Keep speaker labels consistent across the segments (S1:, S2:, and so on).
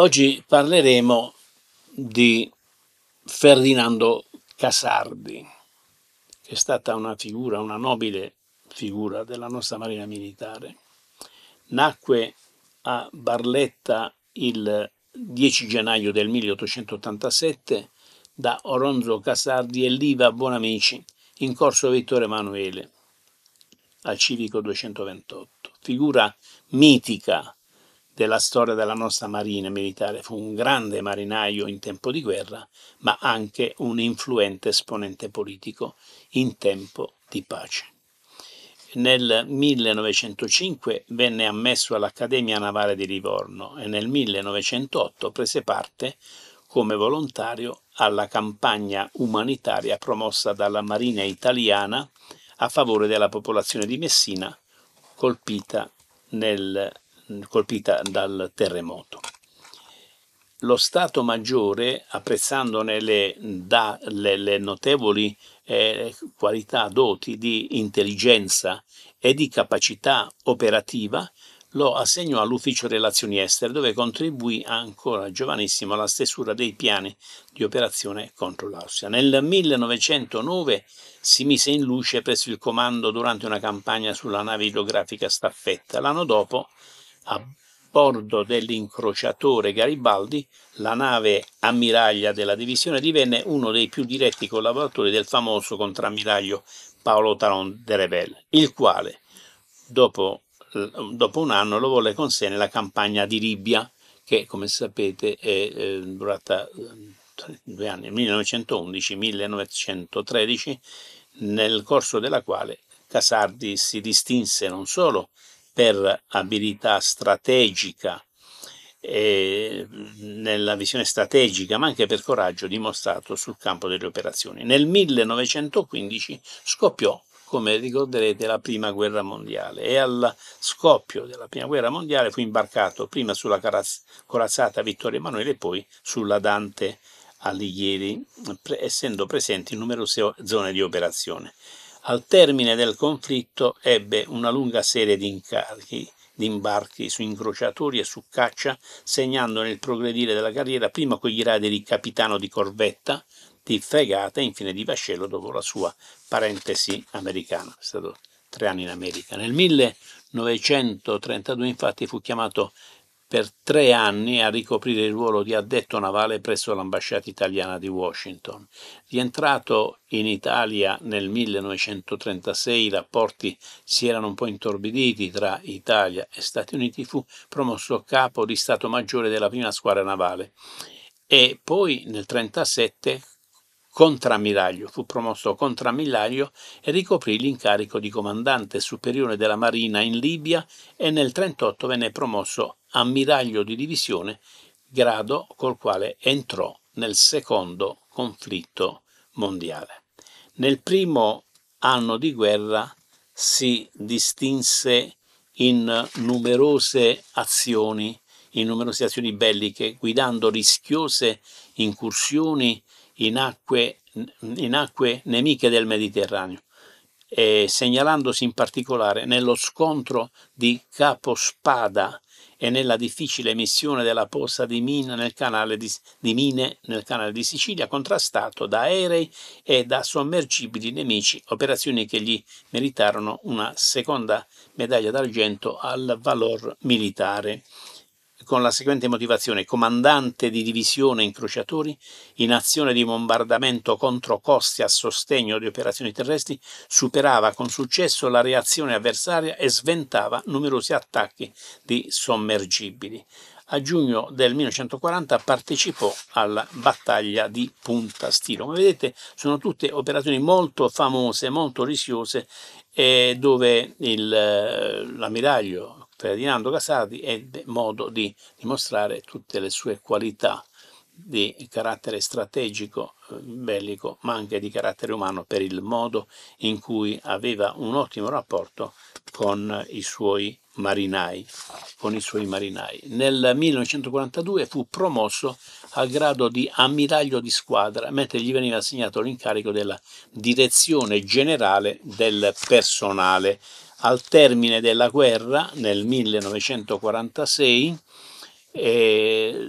S1: Oggi parleremo di Ferdinando Casardi, che è stata una figura, una nobile figura della nostra Marina Militare. Nacque a Barletta il 10 gennaio del 1887 da Oronzo Casardi e Liva Buonamici in corso Vittorio Emanuele al civico 228. Figura mitica della storia della nostra marina militare. Fu un grande marinaio in tempo di guerra, ma anche un influente esponente politico in tempo di pace. Nel 1905 venne ammesso all'Accademia Navale di Livorno e nel 1908 prese parte come volontario alla campagna umanitaria promossa dalla Marina italiana a favore della popolazione di Messina colpita nel colpita dal terremoto. Lo Stato Maggiore, apprezzandone le, da, le, le notevoli eh, qualità doti di intelligenza e di capacità operativa, lo assegnò all'ufficio relazioni estere, dove contribuì ancora giovanissimo alla stesura dei piani di operazione contro l'Austria. Nel 1909 si mise in luce presso il comando durante una campagna sulla nave idrografica Staffetta. L'anno dopo a bordo dell'incrociatore Garibaldi, la nave ammiraglia della divisione divenne uno dei più diretti collaboratori del famoso contrammiraglio Paolo Talon de Rebel, il quale, dopo, dopo un anno, lo volle con sé nella campagna di Libia, che come sapete è durata ehm, due anni, 1911-1913, nel corso della quale Casardi si distinse non solo per abilità strategica, eh, nella visione strategica, ma anche per coraggio dimostrato sul campo delle operazioni. Nel 1915 scoppiò come ricorderete, la prima guerra mondiale e al scoppio della prima guerra mondiale fu imbarcato prima sulla corazzata Vittorio Emanuele e poi sulla Dante Alighieri, essendo presente in numerose zone di operazione. Al termine del conflitto ebbe una lunga serie di incarichi di imbarchi su incrociatori e su caccia, segnando nel progredire della carriera prima con i gradi di capitano di corvetta, di fregata e infine di vascello dopo la sua parentesi americana. È stato tre anni in America. Nel 1932 infatti fu chiamato per tre anni a ricoprire il ruolo di addetto navale presso l'ambasciata italiana di Washington. Rientrato in Italia nel 1936 i rapporti si erano un po' intorbiditi tra Italia e Stati Uniti, fu promosso capo di Stato Maggiore della prima squadra navale e poi nel 1937 contrammiraglio, fu promosso contrammiraglio e ricoprì l'incarico di comandante superiore della Marina in Libia e nel 1938 venne promosso ammiraglio di divisione, grado col quale entrò nel secondo conflitto mondiale. Nel primo anno di guerra si distinse in numerose azioni, in numerose azioni belliche, guidando rischiose incursioni in acque, in acque nemiche del Mediterraneo eh, segnalandosi in particolare nello scontro di Capospada e nella difficile missione della posta di, Mina nel canale di, di mine nel canale di Sicilia, contrastato da aerei e da sommergibili nemici, operazioni che gli meritarono una seconda medaglia d'argento al valor militare con la seguente motivazione comandante di divisione incrociatori in azione di bombardamento contro costi a sostegno di operazioni terrestri superava con successo la reazione avversaria e sventava numerosi attacchi di sommergibili. A giugno del 1940 partecipò alla battaglia di Punta Stilo. Come vedete sono tutte operazioni molto famose, molto rischiose, eh, dove eh, l'ammiraglio Ferdinando cioè, Casardi ebbe modo di dimostrare tutte le sue qualità di carattere strategico eh, bellico, ma anche di carattere umano per il modo in cui aveva un ottimo rapporto con i suoi marinai. I suoi marinai. Nel 1942 fu promosso al grado di ammiraglio di squadra, mentre gli veniva assegnato l'incarico della direzione generale del personale al termine della guerra, nel 1946, eh,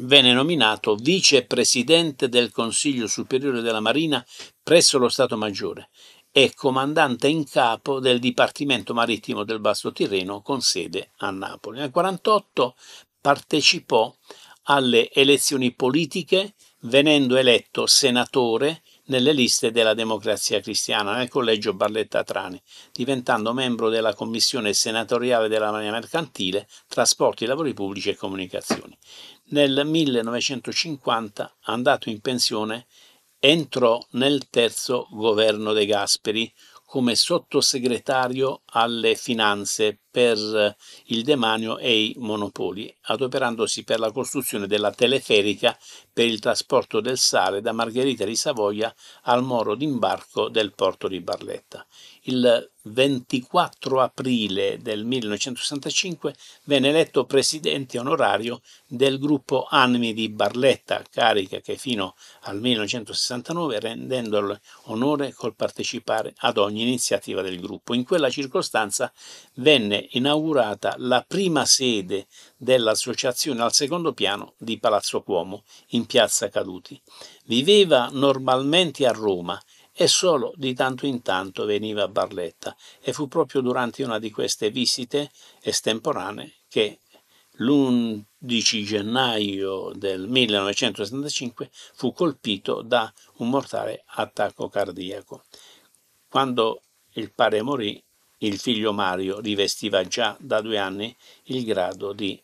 S1: venne nominato vicepresidente del Consiglio Superiore della Marina presso lo Stato Maggiore e comandante in capo del Dipartimento Marittimo del Basso Tirreno con sede a Napoli. Nel 1948 partecipò alle elezioni politiche venendo eletto senatore nelle liste della Democrazia Cristiana nel collegio Barletta Trani, diventando membro della commissione senatoriale della Marina Mercantile, Trasporti, Lavori Pubblici e Comunicazioni. Nel 1950, andato in pensione, entrò nel terzo governo De Gasperi, come sottosegretario alle finanze per eh, il demanio e i monopoli, adoperandosi per la costruzione della teleferica per il trasporto del sale da Margherita di Savoia al moro d'imbarco del porto di Barletta. Il 24 aprile del 1965 venne eletto presidente onorario del gruppo Animi di Barletta, carica che fino al 1969 rendendolo onore col partecipare ad ogni iniziativa del gruppo. In quella circostanza venne inaugurata la prima sede dell'associazione al secondo piano di Palazzo Cuomo, in piazza Caduti. Viveva normalmente a Roma e solo di tanto in tanto veniva a Barletta e fu proprio durante una di queste visite estemporanee che l'11 gennaio del 1975 fu colpito da un mortale attacco cardiaco. Quando il padre morì, il figlio Mario rivestiva già da due anni il grado di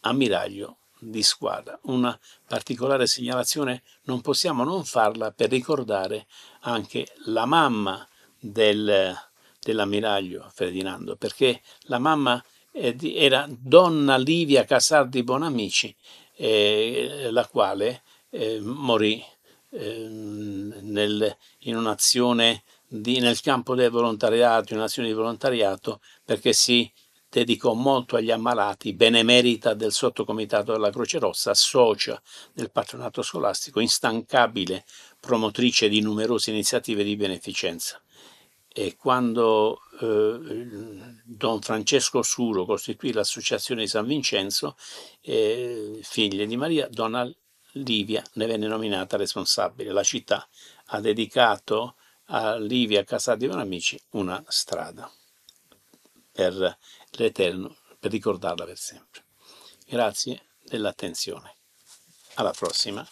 S1: ammiraglio di squadra. Una particolare segnalazione non possiamo non farla per ricordare anche la mamma del, dell'ammiraglio Ferdinando, perché la mamma eh, era donna Livia Casardi Bonamici, eh, la quale eh, morì eh, nel, in un'azione di, nel campo del volontariato, in un'azione di volontariato, perché si dedicò molto agli ammalati, benemerita del sottocomitato della Croce Rossa, socia del patronato scolastico, instancabile promotrice di numerose iniziative di beneficenza. E quando eh, Don Francesco Suro costituì l'Associazione di San Vincenzo, eh, figlia di Maria, Donna Livia ne venne nominata responsabile. La città ha dedicato a Livia Casati Amici una strada per l'Eterno, per ricordarla per sempre. Grazie dell'attenzione. Alla prossima.